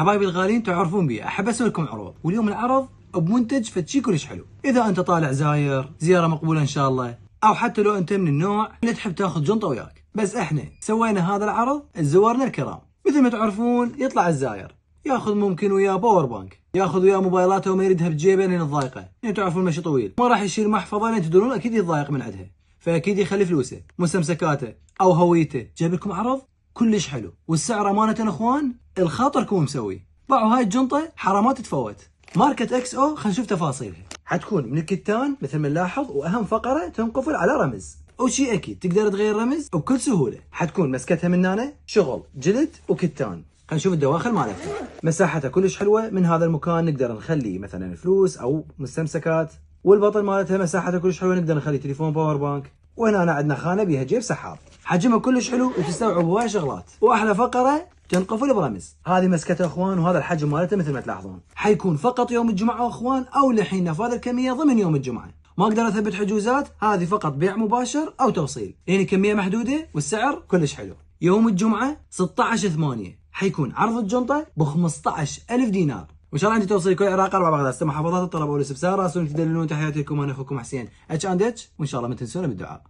حبايبي الغالين تعرفون بي احب اسوي لكم عروض واليوم العرض بمنتج فتشي كلش حلو اذا انت طالع زاير زياره مقبوله ان شاء الله او حتى لو انت من النوع اللي تحب تاخذ جنطه وياك بس احنا سوينا هذا العرض لزوارنا الكرام مثل ما تعرفون يطلع الزاير ياخذ ممكن وياه باور بانك ياخذ وياه موبايلاته وما يردها بجيبه لان الضايقه لان يعني تعرفون المشي طويل ما راح يشيل محفظه لان تدرون اكيد يتضايق من عندها فاكيد يخلي فلوسه مستمسكاته او هويته جايب لكم عرض كلش حلو والسعر امانه اخوان الخاطر كو مسوي باعوا هاي الجنطه حرامات تتفوت ماركة اكس او خلينا نشوف تفاصيلها حتكون من الكتان مثل ما نلاحظ واهم فقره تنقفل على رمز وشي اكيد تقدر تغير رمز وبكل سهوله حتكون مسكتها من هنا شغل جلد وكتان خلينا نشوف الدواخل مالتها مساحتها كلش حلوه من هذا المكان نقدر نخلي مثلا فلوس او مستمسكات والبطن مالتها مساحتها كلش حلوه نقدر نخلي تليفون باور بانك وهنا عندنا خانه بيها جيب سحاب حجمها كلش حلو وتستوعب هواي شغلات واحلى فقره تنقفوا برمز هذه مسكته اخوان وهذا الحجم مالته مثل ما تلاحظون حيكون فقط يوم الجمعه اخوان او لحين نفاذ الكميه ضمن يوم الجمعه ما اقدر اثبت حجوزات هذه فقط بيع مباشر او توصيل لان كميه محدوده والسعر كلش حلو يوم الجمعه 16 8 حيكون عرض الجنطه ب 15000 دينار وان شاء الله عندي توصيل كل العراق اربع بغداد ست محافظات الطلب والاستفسار بسعر راسون تدللون تحياتي لكم انا اخوكم حسين اتش اند اتش وان شاء الله ما تنسونا بالدعاء